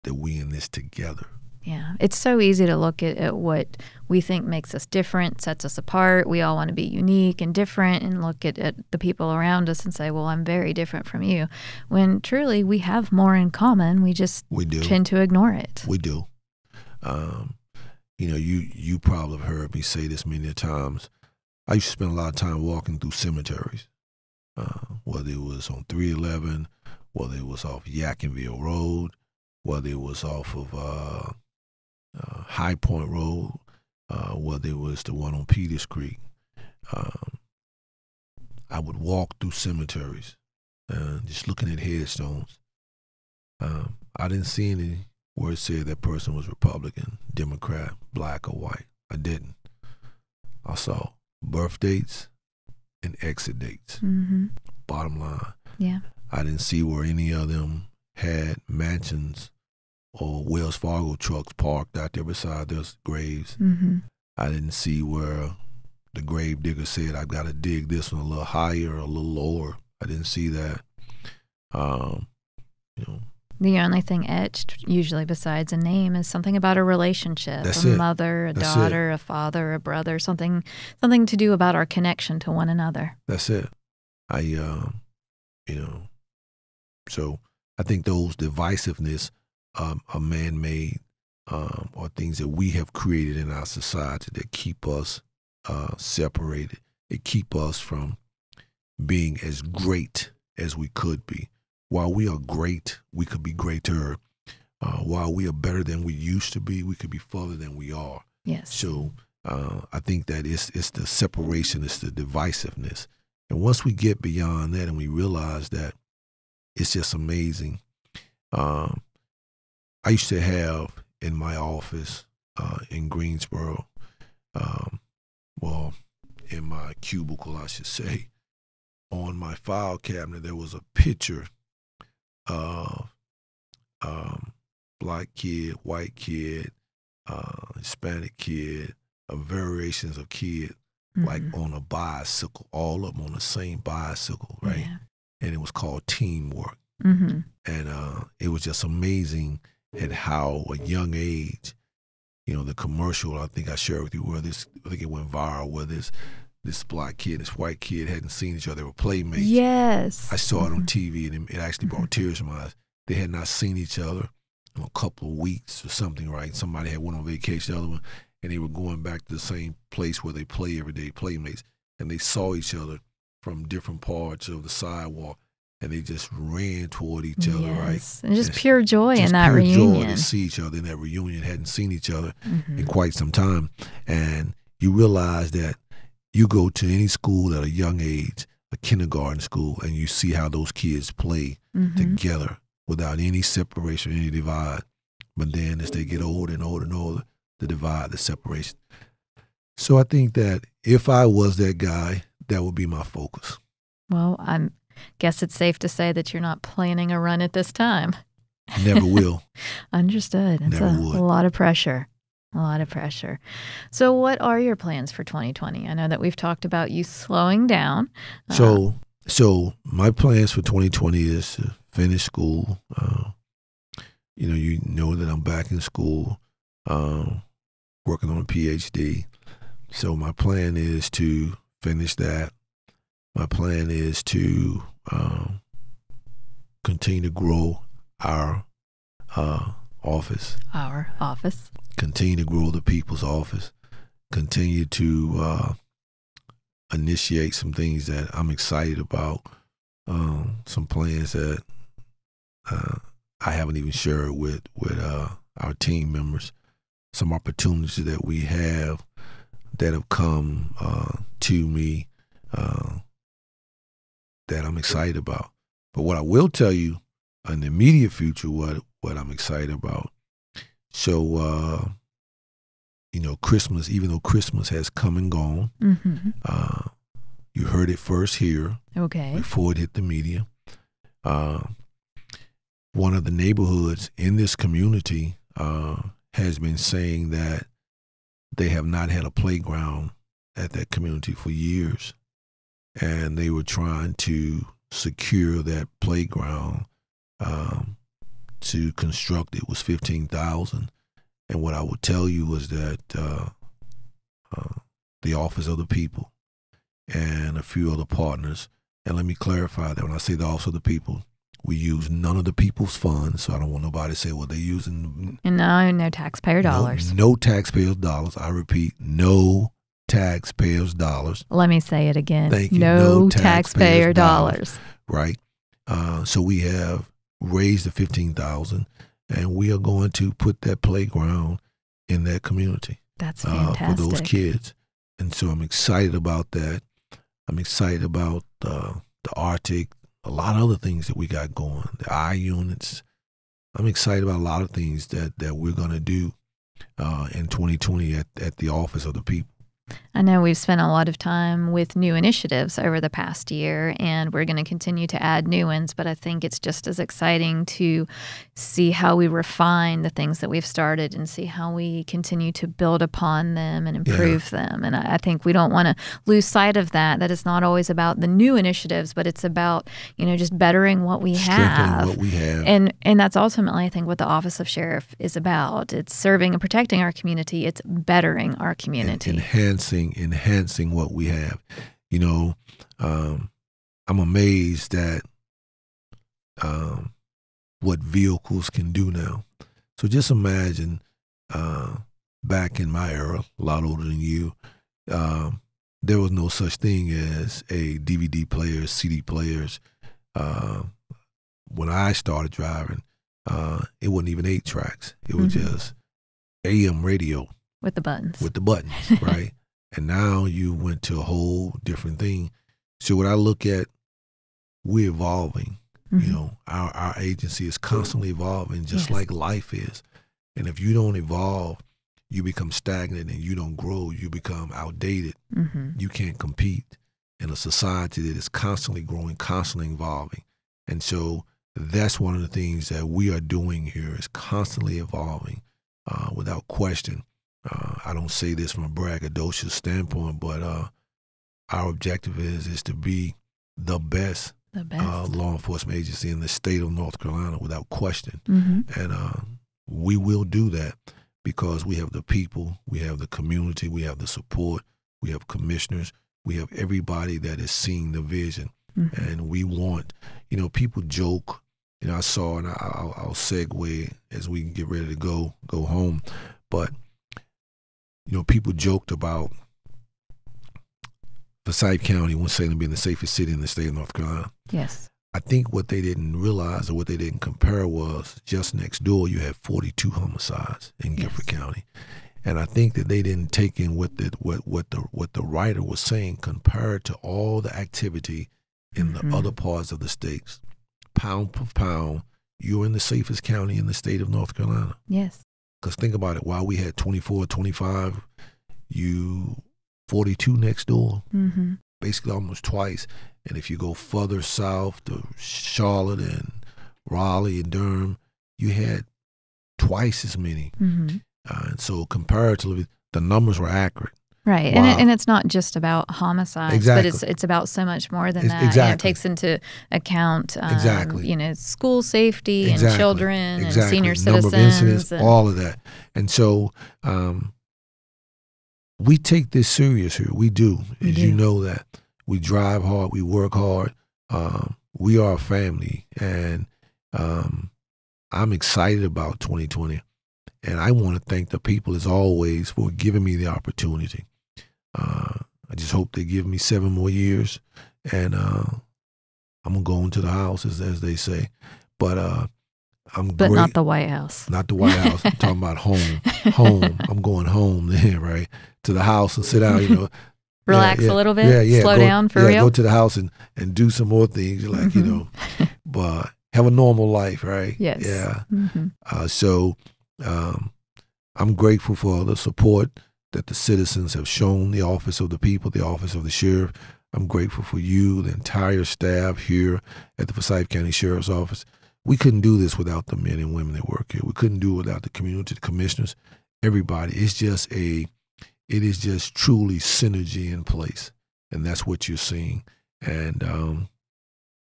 that we in this together. Yeah, it's so easy to look at, at what we think makes us different, sets us apart. We all want to be unique and different and look at, at the people around us and say, well, I'm very different from you. When truly we have more in common, we just we do. tend to ignore it. We do. Um, you know, you, you probably have heard me say this many times. I used to spend a lot of time walking through cemeteries, uh, whether it was on 311, whether it was off Yakinville Road, whether it was off of uh, uh, High Point Road, uh, whether it was the one on Peters Creek. Um, I would walk through cemeteries, uh, just looking at headstones. Um, I didn't see any where it said that person was Republican, Democrat, black, or white. I didn't. I saw birth dates and exit dates. Mm-hmm. Bottom line. Yeah. I didn't see where any of them had mansions or Wells Fargo trucks parked out there beside those graves. Mm-hmm. I didn't see where the grave digger said, I have got to dig this one a little higher or a little lower. I didn't see that. Um, you know, the only thing etched, usually besides a name, is something about a relationship, That's a it. mother, a That's daughter, it. a father, a brother, something something to do about our connection to one another. That's it. I uh, you know, so I think those divisiveness um, are man made um, or things that we have created in our society that keep us uh, separated. It keep us from being as great as we could be while we are great, we could be greater. Uh, while we are better than we used to be, we could be further than we are. Yes. So uh, I think that it's it's the separation, it's the divisiveness, and once we get beyond that and we realize that, it's just amazing. Um, I used to have in my office uh, in Greensboro, um, well, in my cubicle, I should say, on my file cabinet there was a picture of um, black kid, white kid, uh, Hispanic kid, uh, variations of kid, mm-hmm. like on a bicycle, all of them on the same bicycle, right? Yeah. And it was called teamwork. Mm-hmm. And uh, it was just amazing at how a young age, you know, the commercial I think I shared with you where this I think it went viral where this this black kid, this white kid hadn't seen each other. They were playmates. Yes. I saw it on mm-hmm. TV and it, actually brought mm-hmm. tears to my eyes. They had not seen each other in a couple of weeks or something, right? Somebody had one on vacation, the other one, and they were going back to the same place where they play every day, playmates. And they saw each other from different parts of the sidewalk and they just ran toward each other, yes. right? And just and pure joy just in that pure reunion. joy to see each other in that reunion. Hadn't seen each other mm -hmm. in mm-hmm. quite some time, and you realize that you go to any school at a young age, a kindergarten school, and you see how those kids play mm-hmm. together without any separation, any divide. But then as they get older and older and older, the divide, the separation. So I think that if I was that guy, that would be my focus. Well, I guess it's safe to say that you're not planning a run at this time. Never will. Understood. It's Never a would. lot of pressure. A lot of pressure. So, what are your plans for 2020? I know that we've talked about you slowing down. Uh, so, uh, so my plans for 2020 is to finish school. Uh, you know, you know that I'm back in school, um, working on a PhD. So my plan is to finish that. My plan is to um, continue to grow our uh, office. Our office continue to grow the people's office, continue to uh, initiate some things that I'm excited about, um, some plans that uh, I haven't even shared with with uh, our team members, some opportunities that we have that have come uh, to me uh, that I'm excited about. But what I will tell you in the immediate future, what what I'm excited about so, uh, you know, Christmas, even though Christmas has come and gone, mm-hmm. uh, you heard it first here. Okay. Before it hit the media. Uh, one of the neighborhoods in this community uh, has been saying that they have not had a playground at that community for years. And they were trying to secure that playground um, to construct it was 15,000. And what I will tell you was that uh, uh, the Office of the People and a few other partners, and let me clarify that when I say the Office of the People, we use none of the people's funds, so I don't want nobody to say, well, they're using. And no, no taxpayer dollars. No, no taxpayers' dollars. I repeat, no taxpayers' dollars. Let me say it again. Thank you. No, no taxpayer, taxpayer dollars. dollars. Right? Uh, so we have raise the 15,000 and we are going to put that playground in that community. That's fantastic. Uh, for those kids. And so I'm excited about that. I'm excited about uh, the Arctic, a lot of other things that we got going, the I units. I'm excited about a lot of things that, that we're going to do uh, in 2020 at, at the Office of the People. I know we've spent a lot of time with new initiatives over the past year, and we're going to continue to add new ones, but I think it's just as exciting to see how we refine the things that we've started and see how we continue to build upon them and improve yeah. them. And I, I, think we don't want to lose sight of that. That it's not always about the new initiatives, but it's about you know just bettering what we have. What we have. And and that's ultimately I think what the office of sheriff is about. It's serving and protecting our community. It's bettering our community. enhancing enhancing what we have. You know, um, I'm amazed that. Um, what vehicles can do now. So just imagine uh, back in my era, a lot older than you, uh, there was no such thing as a DVD player, CD players. Uh, when I started driving, uh, it wasn't even eight tracks. It was mm-hmm. just AM radio with the buttons. With the buttons, right? and now you went to a whole different thing. So when I look at, we're evolving Mm-hmm. You know, our, our agency is constantly evolving, just yes. like life is. And if you don't evolve, you become stagnant and you don't grow, you become outdated. Mm-hmm. You can't compete in a society that is constantly growing, constantly evolving. And so that's one of the things that we are doing here is constantly evolving uh, without question. Uh, I don't say this from a braggadocious standpoint, but uh, our objective is is to be the best uh, law enforcement agency in the state of North Carolina without question. Mm-hmm. And uh, we will do that because we have the people, we have the community, we have the support, we have commissioners, we have everybody that is seeing the vision. Mm-hmm. And we want, you know, people joke. You know, I saw, and I'll, I'll segue as we get ready to go go home. But you know, people joked about Forsyth County, one saying to being the safest city in the state of North Carolina. Yes. I think what they didn't realize or what they didn't compare was just next door you had 42 homicides in Gifford County, and I think that they didn't take in what the what what the what the writer was saying compared to all the activity in mm-hmm. the other parts of the states. Pound for pound, you're in the safest county in the state of North Carolina. Yes. Because think about it, while we had 24, 25, you 42 next door, mm-hmm. basically almost twice. And if you go further south to Charlotte and Raleigh and Durham, you had twice as many. Mm-hmm. Uh, and so comparatively, the numbers were accurate. Right, wow. and, it, and it's not just about homicides, exactly. but it's it's about so much more than it's, that. Exactly. it takes into account um, exactly you know school safety exactly. and children and senior Number citizens, of incidents, and all of that. And so um, we take this serious here. We do, we as do. you know that we drive hard, we work hard. Um, we are a family, and um, I'm excited about 2020. And I want to thank the people, as always, for giving me the opportunity. Uh, I just hope they give me seven more years, and uh, I'm gonna go into the house, as, as they say. But uh, I'm but great. not the White House. Not the White House. I'm talking about home. Home. I'm going home then, right? To the house and sit down, you know. Relax yeah, yeah, a little bit. Yeah, yeah. Slow go, down for yeah, real. Go to the house and, and do some more things, like, mm-hmm. you know, but have a normal life, right? Yes. Yeah. Mm-hmm. Uh, so um, I'm grateful for the support that the citizens have shown the office of the people, the office of the sheriff. I'm grateful for you, the entire staff here at the Forsyth County Sheriff's Office we couldn't do this without the men and women that work here. We couldn't do it without the community, the commissioners, everybody. It's just a, it is just truly synergy in place, and that's what you're seeing. And um,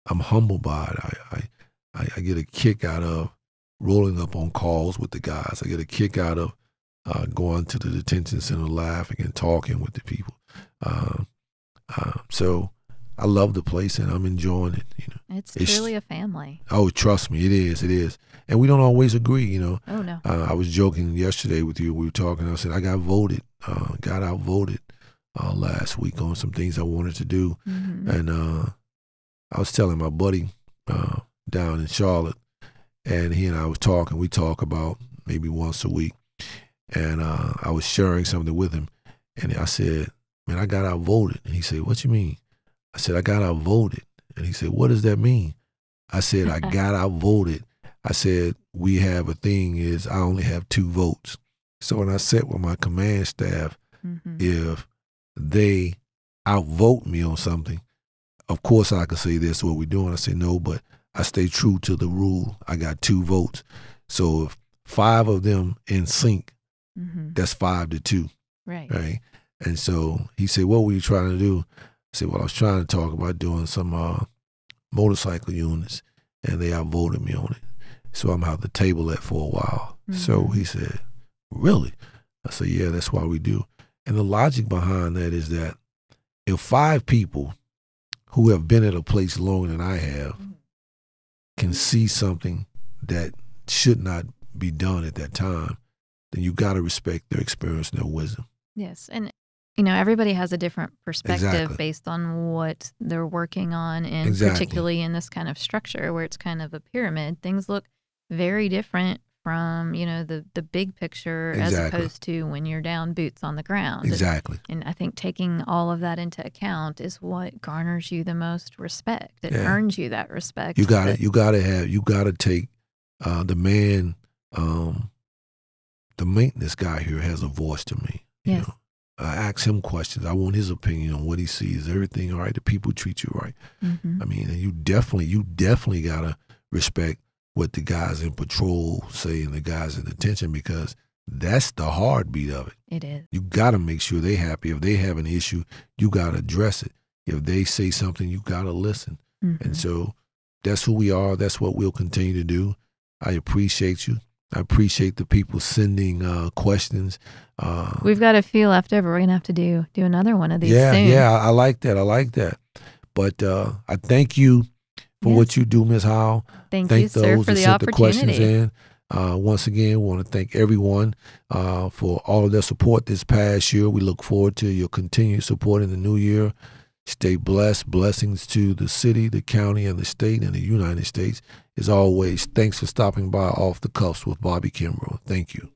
I'm humbled by it. I, I, I get a kick out of rolling up on calls with the guys. I get a kick out of uh, going to the detention center, laughing and talking with the people. Um, uh, so I love the place and I'm enjoying it. You know, it's, it's truly a family. Oh, trust me, it is. It is, and we don't always agree. You know. Oh no. Uh, I was joking yesterday with you. We were talking. I said I got voted. Uh, got outvoted uh, last week on some things I wanted to do, mm-hmm. and uh, I was telling my buddy uh, down in Charlotte, and he and I was talking. We talk about maybe once a week, and uh, I was sharing something with him, and I said, "Man, I got outvoted." And he said, "What you mean?" I said, I got outvoted. And he said, What does that mean? I said, I got outvoted. I said, We have a thing is I only have two votes. So when I sat with my command staff, mm-hmm. if they outvote me on something, of course I can say that's what we're doing. I said, No, but I stay true to the rule. I got two votes. So if five of them in sync, mm-hmm. that's five to two. Right. Right. And so he said, What were you trying to do? See, what I was trying to talk about doing some uh, motorcycle units, and they outvoted me on it. So I'm out the table that for a while. Mm-hmm. So he said, "Really?" I said, "Yeah, that's why we do." And the logic behind that is that if five people who have been at a place longer than I have mm-hmm. can see something that should not be done at that time, then you got to respect their experience and their wisdom. Yes, and you know, everybody has a different perspective exactly. based on what they're working on, and exactly. particularly in this kind of structure where it's kind of a pyramid, things look very different from you know the the big picture exactly. as opposed to when you're down boots on the ground. Exactly. And, and, I think taking all of that into account is what garners you the most respect. It yeah. earns you that respect. You got it. You got to have. You got to take uh, the man. Um, the maintenance guy here has a voice to me. You yes. Know? I ask him questions. I want his opinion on what he sees. Everything all right? The people treat you right. Mm-hmm. I mean, you definitely, you definitely gotta respect what the guys in patrol say and the guys in detention because that's the heartbeat of it. It is. You gotta make sure they happy. If they have an issue, you gotta address it. If they say something, you gotta listen. Mm-hmm. And so that's who we are. That's what we'll continue to do. I appreciate you. I appreciate the people sending uh, questions. Uh, We've got a few left over. We're gonna have to do do another one of these. Yeah, soon. yeah, I like that. I like that. But uh, I thank you for yes. what you do, Ms. Howe. Thank, thank you, those sir, for the sent opportunity. The questions in. Uh, once again, want to thank everyone uh, for all of their support this past year. We look forward to your continued support in the new year. Stay blessed. Blessings to the city, the county, and the state, and the United States. As always, thanks for stopping by Off the Cuffs with Bobby Kimbrough. Thank you.